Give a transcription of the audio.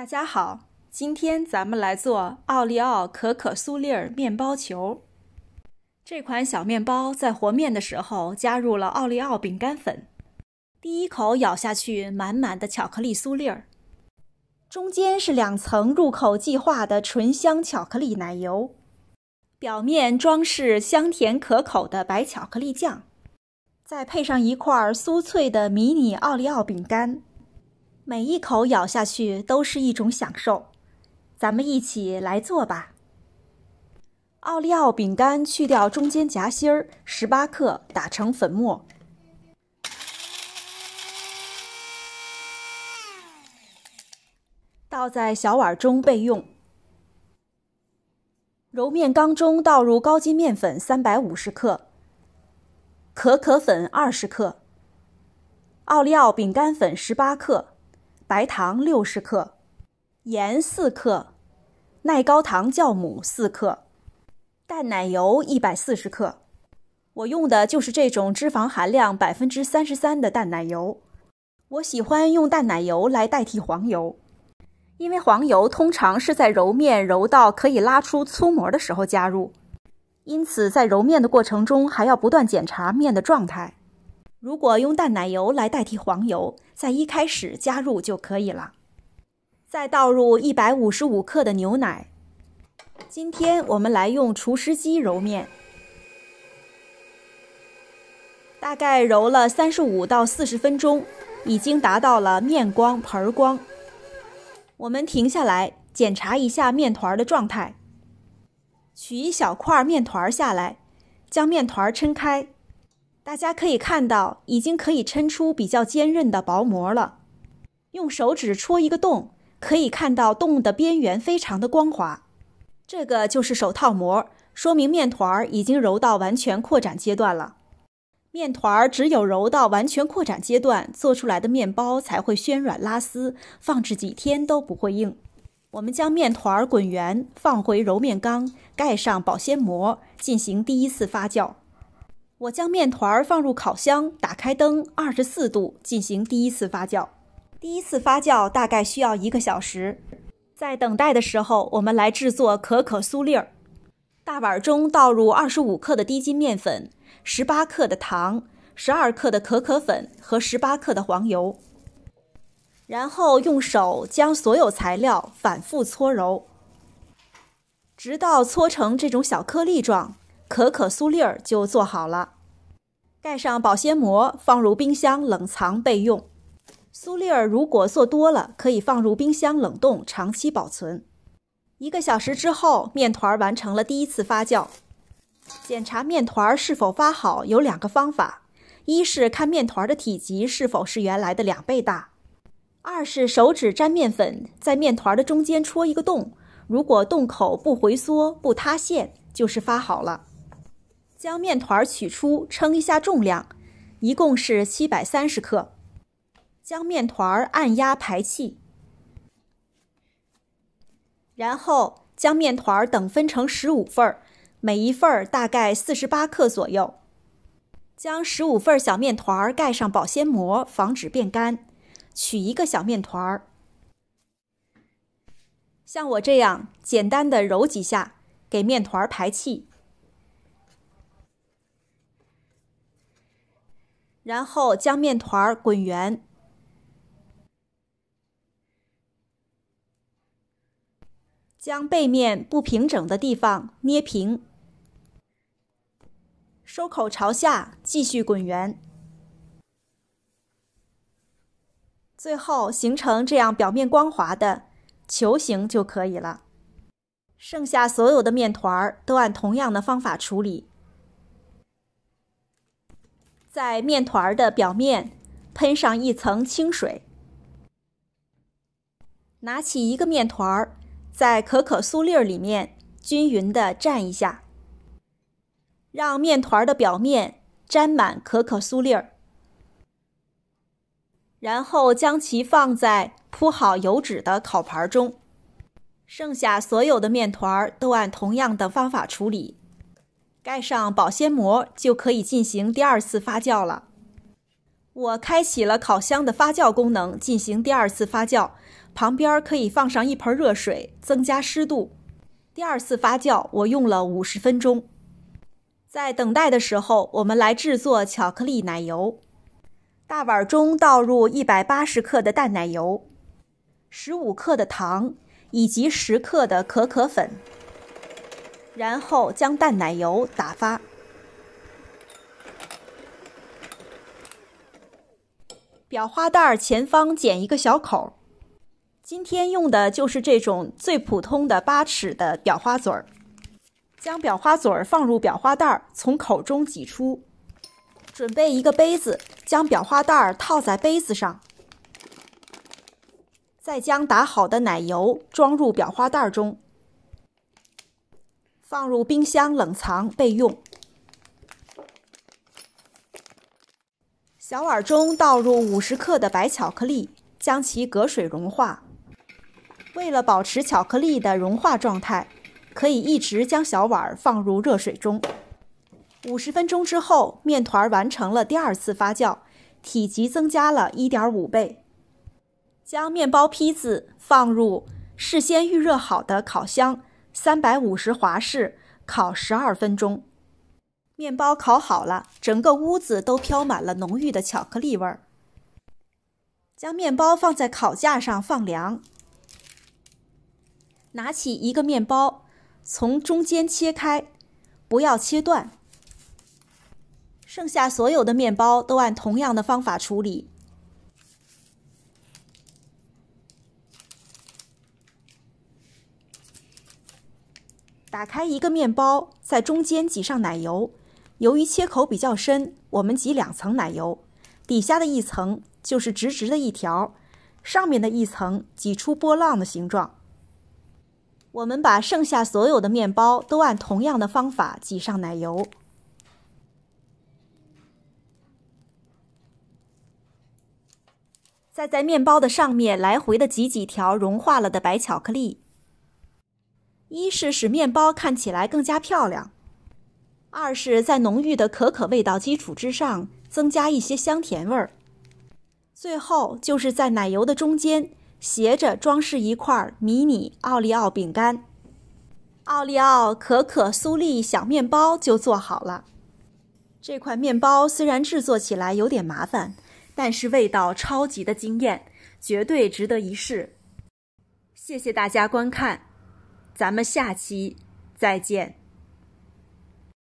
大家好，今天咱们来做奥利奥可可酥粒儿面包球。这款小面包在和面的时候加入了奥利奥饼干粉，第一口咬下去，满满的巧克力酥粒儿，中间是两层入口即化的醇香巧克力奶油，表面装饰香甜可口的白巧克力酱，再配上一块酥脆的迷你奥利奥饼干。每一口咬下去都是一种享受，咱们一起来做吧。奥利奥饼干去掉中间夹心儿，十八克打成粉末，倒在小碗中备用。揉面缸中倒入高筋面粉三百五十克，可可粉二十克，奥利奥饼干粉十八克。白糖六十克，盐四克，耐高糖酵母四克，淡奶油一百四十克。我用的就是这种脂肪含量百分之三十三的淡奶油。我喜欢用淡奶油来代替黄油，因为黄油通常是在揉面揉到可以拉出粗膜的时候加入，因此在揉面的过程中还要不断检查面的状态。如果用淡奶油来代替黄油，在一开始加入就可以了。再倒入一百五十五克的牛奶。今天我们来用厨师机揉面，大概揉了三十五到四十分钟，已经达到了面光盆儿光。我们停下来检查一下面团的状态，取一小块面团下来，将面团撑开。大家可以看到，已经可以抻出比较坚韧的薄膜了。用手指戳一个洞，可以看到洞的边缘非常的光滑。这个就是手套膜，说明面团儿已经揉到完全扩展阶段了。面团儿只有揉到完全扩展阶段，做出来的面包才会暄软拉丝，放置几天都不会硬。我们将面团儿滚圆，放回揉面缸，盖上保鲜膜，进行第一次发酵。我将面团放入烤箱，打开灯，二十四度进行第一次发酵。第一次发酵大概需要一个小时。在等待的时候，我们来制作可可酥粒儿。大碗中倒入二十五克的低筋面粉、十八克的糖、十二克的可可粉和十八克的黄油，然后用手将所有材料反复搓揉，直到搓成这种小颗粒状。可可酥粒儿就做好了，盖上保鲜膜，放入冰箱冷藏备用。酥粒儿如果做多了，可以放入冰箱冷冻，长期保存。一个小时之后，面团完成了第一次发酵。检查面团是否发好，有两个方法：一是看面团的体积是否是原来的两倍大；二是手指沾面粉，在面团的中间戳一个洞，如果洞口不回缩、不塌陷，就是发好了。将面团儿取出，称一下重量，一共是七百三十克。将面团儿按压排气，然后将面团儿等分成十五份儿，每一份儿大概四十八克左右。将十五份小面团儿盖上保鲜膜，防止变干。取一个小面团儿，像我这样简单的揉几下，给面团儿排气。然后将面团儿滚圆，将背面不平整的地方捏平，收口朝下，继续滚圆，最后形成这样表面光滑的球形就可以了。剩下所有的面团儿都按同样的方法处理。在面团儿的表面喷上一层清水，拿起一个面团儿，在可可酥粒儿里面均匀的蘸一下，让面团儿的表面沾满可可酥粒儿，然后将其放在铺好油纸的烤盘中。剩下所有的面团儿都按同样的方法处理。盖上保鲜膜，就可以进行第二次发酵了。我开启了烤箱的发酵功能进行第二次发酵，旁边可以放上一盆热水增加湿度。第二次发酵我用了五十分钟。在等待的时候，我们来制作巧克力奶油。大碗中倒入一百八十克的淡奶油，十五克的糖以及十克的可可粉。然后将淡奶油打发。裱花袋儿前方剪一个小口儿。今天用的就是这种最普通的八尺的裱花嘴儿。将裱花嘴儿放入裱花袋儿，从口中挤出。准备一个杯子，将裱花袋儿套在杯子上。再将打好的奶油装入裱花袋儿中。放入冰箱冷藏备用。小碗中倒入五十克的白巧克力，将其隔水融化。为了保持巧克力的融化状态，可以一直将小碗放入热水中。五十分钟之后，面团完成了第二次发酵，体积增加了一点五倍。将面包坯子放入事先预热好的烤箱。三百五十华氏，烤十二分钟。面包烤好了，整个屋子都飘满了浓郁的巧克力味儿。将面包放在烤架上放凉。拿起一个面包，从中间切开，不要切断。剩下所有的面包都按同样的方法处理。打开一个面包，在中间挤上奶油。由于切口比较深，我们挤两层奶油，底下的一层就是直直的一条，上面的一层挤出波浪的形状。我们把剩下所有的面包都按同样的方法挤上奶油，再在面包的上面来回的挤几条融化了的白巧克力。一是使面包看起来更加漂亮，二是，在浓郁的可可味道基础之上增加一些香甜味儿，最后就是在奶油的中间斜着装饰一块迷你奥利奥饼干，奥利奥可可酥粒小面包就做好了。这款面包虽然制作起来有点麻烦，但是味道超级的惊艳，绝对值得一试。谢谢大家观看。咱们下期再见。